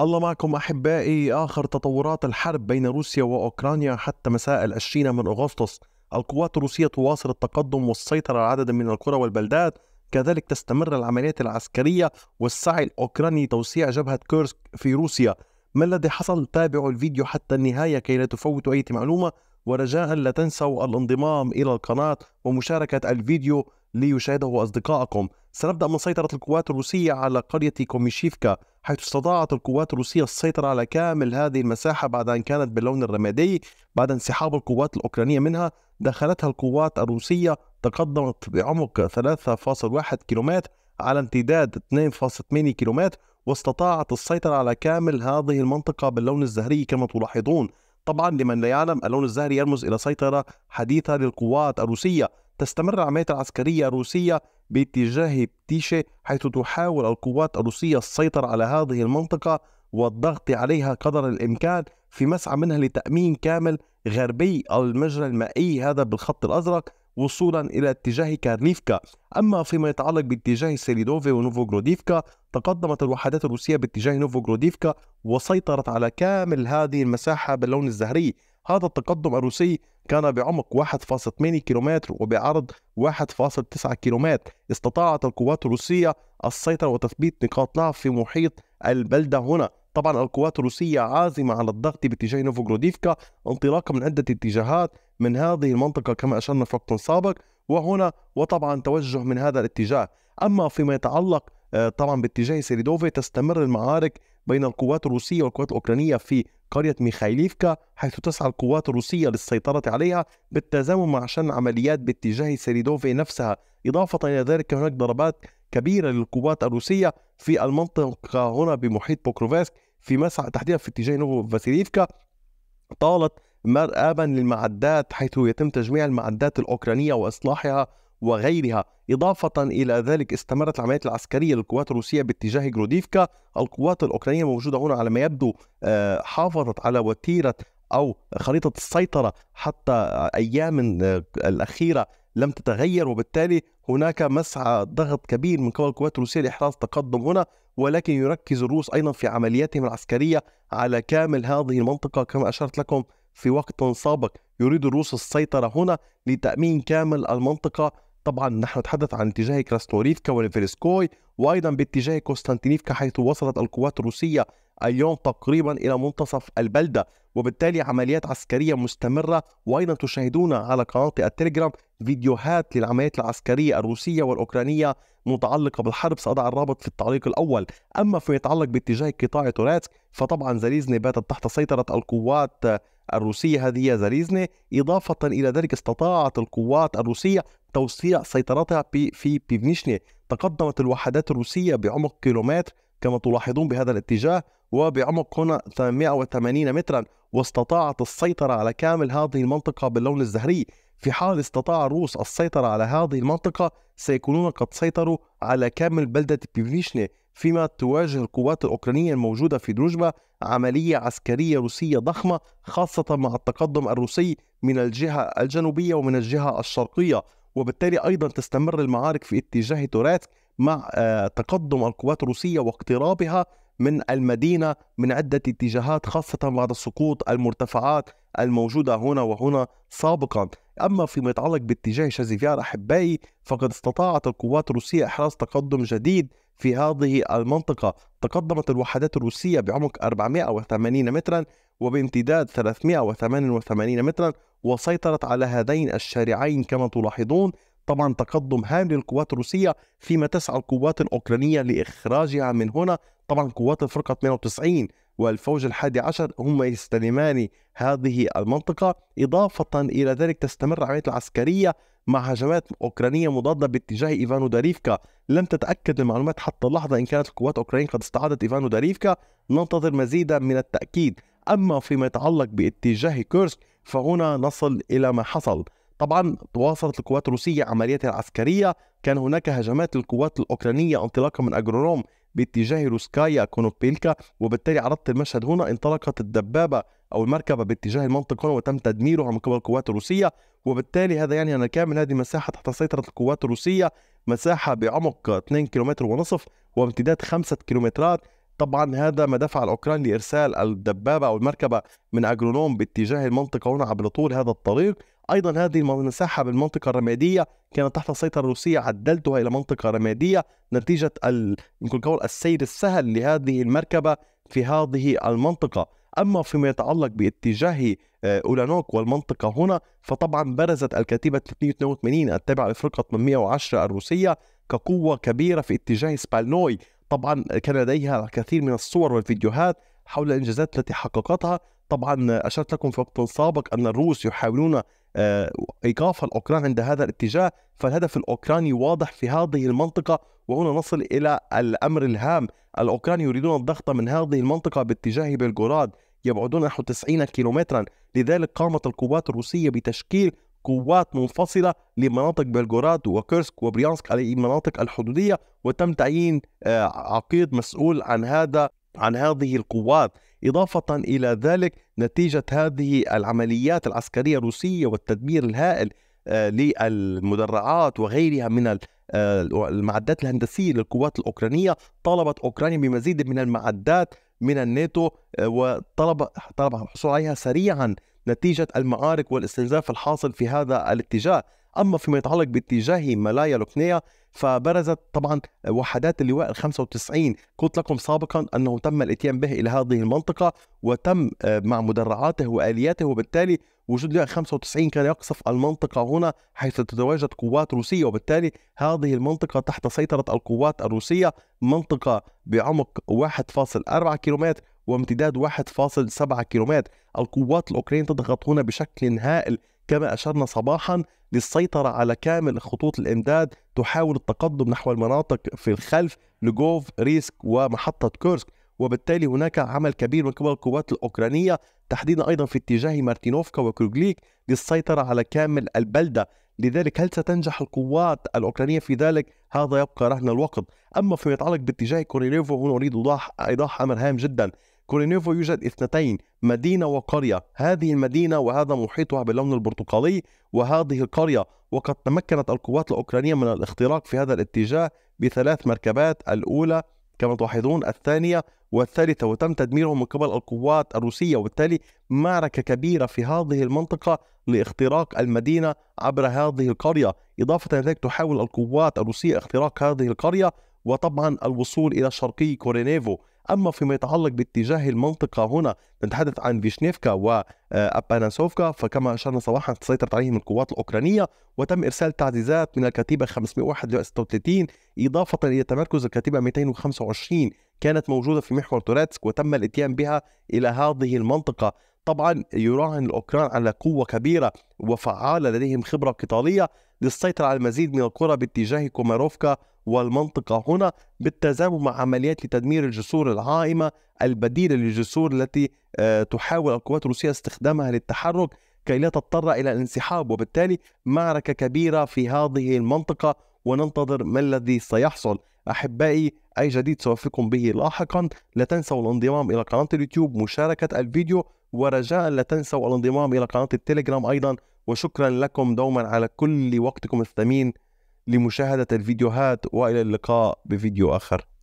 الله معكم احبائي اخر تطورات الحرب بين روسيا واوكرانيا حتى مساء العشرين من اغسطس القوات الروسيه تواصل التقدم والسيطره على عدد من القرى والبلدات كذلك تستمر العمليات العسكريه والسعي الاوكراني لتوسيع جبهه كيرسك في روسيا ما الذي حصل تابعوا الفيديو حتى النهايه كي لا تفوتوا اي معلومه ورجاء لا تنسوا الانضمام إلى القناة ومشاركة الفيديو ليشاهده أصدقائكم سنبدأ من سيطرة القوات الروسية على قرية كوميشيفكا حيث استطاعت القوات الروسية السيطرة على كامل هذه المساحة بعد أن كانت باللون الرمادي بعد انسحاب القوات الأوكرانية منها دخلتها القوات الروسية تقدمت بعمق 3.1 كيلومتر على امتداد 2.8 كيلومتر واستطاعت السيطرة على كامل هذه المنطقة باللون الزهري كما تلاحظون طبعا لمن لا يعلم اللون الزهري يرمز إلى سيطرة حديثة للقوات الروسية تستمر العمليات العسكرية الروسية باتجاه بتيشة حيث تحاول القوات الروسية السيطرة على هذه المنطقة والضغط عليها قدر الإمكان في مسعى منها لتأمين كامل غربي المجرى المائي هذا بالخط الأزرق وصولا إلى اتجاه كارنيفكا أما فيما يتعلق باتجاه سيليدوفي ونوفوغروديفكا تقدمت الوحدات الروسية باتجاه نوفوغروديفكا وسيطرت على كامل هذه المساحة باللون الزهري هذا التقدم الروسي كان بعمق 1.8 كيلومتر وبعرض 1.9 كيلومتر استطاعت القوات الروسية السيطرة وتثبيت نقاط ضعف في محيط البلدة هنا طبعا القوات الروسية عازمة على الضغط باتجاه نوفوغروديفكا انطلاقا من عدة اتجاهات من هذه المنطقة كما أشرنا في وقت سابق وهنا وطبعا توجه من هذا الاتجاه أما فيما يتعلق آه، طبعا باتجاه سيريدوفي تستمر المعارك بين القوات الروسية والقوات الأوكرانية في قرية ميخايليفكا حيث تسعى القوات الروسية للسيطرة عليها بالتزامن مع شن عمليات باتجاه سيريدوفي نفسها إضافة إلى ذلك هناك ضربات كبيرة للقوات الروسية في المنطقة هنا بمحيط بوكروفسك في مسعى تحديدا في اتجاه نوفو فاسيليفكا طالت مرآبا للمعدات حيث يتم تجميع المعدات الأوكرانية وإصلاحها وغيرها إضافة إلى ذلك استمرت العمليات العسكرية للقوات الروسية باتجاه جروديفكا القوات الأوكرانية الموجودة هنا على ما يبدو آه، حافظت على وتيرة أو خريطة السيطرة حتى أيام آه، الأخيرة لم تتغير وبالتالي هناك مسعى ضغط كبير من قبل القوات الروسية لإحراز تقدم هنا ولكن يركز الروس أيضا في عملياتهم العسكرية على كامل هذه المنطقة كما أشرت لكم في وقت سابق يريد الروس السيطرة هنا لتأمين كامل المنطقة طبعا نحن نتحدث عن اتجاه كراستوريفكا ونيفيرسكوي وايضا باتجاه كوستانتينيفكا حيث وصلت القوات الروسيه اليوم تقريبا إلى منتصف البلدة وبالتالي عمليات عسكرية مستمرة وأيضا تشاهدون على قناة التليجرام فيديوهات للعمليات العسكرية الروسية والأوكرانية متعلقة بالحرب سأضع الرابط في التعليق الأول أما فيما يتعلق باتجاه قطاع توراتسك فطبعا زليزني باتت تحت سيطرة القوات الروسية هذه زليزني إضافة إلى ذلك استطاعت القوات الروسية توسيع سيطرتها في بيفنيشني تقدمت الوحدات الروسية بعمق كيلومتر كما تلاحظون بهذا الاتجاه وبعمق هنا 880 مترا واستطاعت السيطرة على كامل هذه المنطقة باللون الزهري في حال استطاع الروس السيطرة على هذه المنطقة سيكونون قد سيطروا على كامل بلدة بيفنيشني فيما تواجه القوات الأوكرانية الموجودة في دروجبا عملية عسكرية روسية ضخمة خاصة مع التقدم الروسي من الجهة الجنوبية ومن الجهة الشرقية وبالتالي أيضا تستمر المعارك في اتجاه توراتك مع آه، تقدم القوات الروسية واقترابها من المدينة من عدة اتجاهات خاصة بعد سقوط المرتفعات الموجودة هنا وهنا سابقا أما فيما يتعلق باتجاه شازيفيار أحبائي فقد استطاعت القوات الروسية إحراز تقدم جديد في هذه المنطقة تقدمت الوحدات الروسية بعمق 480 مترا وبامتداد 388 مترا وسيطرت على هذين الشارعين كما تلاحظون طبعا تقدم هام للقوات الروسية فيما تسعى القوات الأوكرانية لإخراجها من هنا طبعا قوات الفرقة 98 والفوج الحادي عشر هم يستلمان هذه المنطقة إضافة إلى ذلك تستمر العمليات العسكرية مع هجمات أوكرانية مضادة باتجاه إيفانو داريفكا لم تتأكد المعلومات حتى اللحظة إن كانت القوات الأوكرانية قد استعادت إيفانو داريفكا ننتظر مزيدا من التأكيد أما فيما يتعلق باتجاه كيرسك فهنا نصل إلى ما حصل طبعا تواصلت القوات الروسية عملياتها العسكرية كان هناك هجمات للقوات الأوكرانية انطلاقا من أجرونوم باتجاه روسكايا كونوبيلكا وبالتالي عرضت المشهد هنا انطلقت الدبابة أو المركبة باتجاه المنطقة هنا وتم تدميرها من قبل القوات الروسية وبالتالي هذا يعني أن كامل هذه المساحة تحت سيطرة القوات الروسية مساحة بعمق 2 كيلومتر ونصف وامتداد 5 كيلومترات طبعا هذا ما دفع الاوكران لارسال الدبابه او المركبه من اجرونوم باتجاه المنطقه هنا عبر طول هذا الطريق أيضا هذه المساحة بالمنطقة الرمادية كانت تحت السيطرة الروسية عدلتها إلى منطقة رمادية نتيجة ال... يمكن قول السير السهل لهذه المركبة في هذه المنطقة أما فيما يتعلق باتجاه آه، أولانوك والمنطقة هنا فطبعا برزت الكتيبة 382 التابعة لفرقة 810 الروسية كقوة كبيرة في اتجاه سبالنوي طبعا كان لديها الكثير من الصور والفيديوهات حول الإنجازات التي حققتها طبعا أشرت لكم في وقت سابق أن الروس يحاولون آه، إيقاف الأوكران عند هذا الاتجاه فالهدف الأوكراني واضح في هذه المنطقة وهنا نصل إلى الأمر الهام الأوكران يريدون الضغط من هذه المنطقة باتجاه بلغوراد يبعدون نحو 90 كيلومترا لذلك قامت القوات الروسية بتشكيل قوات منفصلة لمناطق بلغوراد وكيرسك وبريانسك المناطق الحدودية وتم تعيين آه، عقيد مسؤول عن هذا عن هذه القوات إضافة إلى ذلك نتيجة هذه العمليات العسكرية الروسية والتدمير الهائل آه، للمدرعات وغيرها من آه، المعدات الهندسية للقوات الأوكرانية طالبت أوكرانيا بمزيد من المعدات من الناتو آه، وطلب طلب الحصول عليها سريعا نتيجة المعارك والاستنزاف الحاصل في هذا الاتجاه أما فيما يتعلق باتجاه ملايا لوكنيا فبرزت طبعا وحدات اللواء ال 95 قلت لكم سابقا أنه تم الاتيان به إلى هذه المنطقة وتم آه، مع مدرعاته وآلياته وبالتالي وجود لواء 95 كان يقصف المنطقة هنا حيث تتواجد قوات روسية وبالتالي هذه المنطقة تحت سيطرة القوات الروسية منطقة بعمق 1.4 كيلومتر وامتداد 1.7 كيلومتر القوات الأوكرانية تضغط هنا بشكل هائل كما أشرنا صباحا للسيطرة على كامل خطوط الإمداد تحاول التقدم نحو المناطق في الخلف لجوف ريسك ومحطة كورسك وبالتالي هناك عمل كبير من قبل القوات الأوكرانية تحديدا أيضا في اتجاه مارتينوفكا وكروغليك للسيطرة على كامل البلدة لذلك هل ستنجح القوات الأوكرانية في ذلك؟ هذا يبقى رهن الوقت أما فيما يتعلق باتجاه كوريليفو هنا أريد إيضاح أمر هام جدا كورينيفو يوجد اثنتين مدينة وقرية هذه المدينة وهذا محيطها باللون البرتقالي وهذه القرية وقد تمكنت القوات الأوكرانية من الاختراق في هذا الاتجاه بثلاث مركبات الأولى كما تلاحظون الثانية والثالثة وتم تدميرهم من قبل القوات الروسية وبالتالي معركة كبيرة في هذه المنطقة لاختراق المدينة عبر هذه القرية إضافة إلى ذلك تحاول القوات الروسية اختراق هذه القرية وطبعا الوصول إلى شرقي كورينيفو أما فيما يتعلق باتجاه المنطقة هنا نتحدث عن فيشنيفكا وابانسوفكا آه، فكما أشرنا صباحا سيطرت عليهم القوات الأوكرانية وتم إرسال تعزيزات من الكتيبة 531 إضافة إلى تمركز الكتيبة 225 كانت موجودة في محور توريتسك وتم الإتيان بها إلى هذه المنطقة طبعا يراهن الأوكران على قوة كبيرة وفعالة لديهم خبرة قتالية للسيطرة على المزيد من القرى باتجاه كوماروفكا والمنطقة هنا بالتزامن مع عمليات لتدمير الجسور العائمة البديلة للجسور التي آه، تحاول القوات الروسية استخدامها للتحرك كي لا تضطر إلى الانسحاب وبالتالي معركة كبيرة في هذه المنطقة وننتظر ما الذي سيحصل أحبائي أي جديد سوفقكم به لاحقا لا تنسوا الانضمام إلى قناة اليوتيوب مشاركة الفيديو ورجاء لا تنسوا الانضمام إلى قناة التليجرام أيضا وشكرا لكم دوما على كل وقتكم الثمين لمشاهدة الفيديوهات وإلى اللقاء بفيديو آخر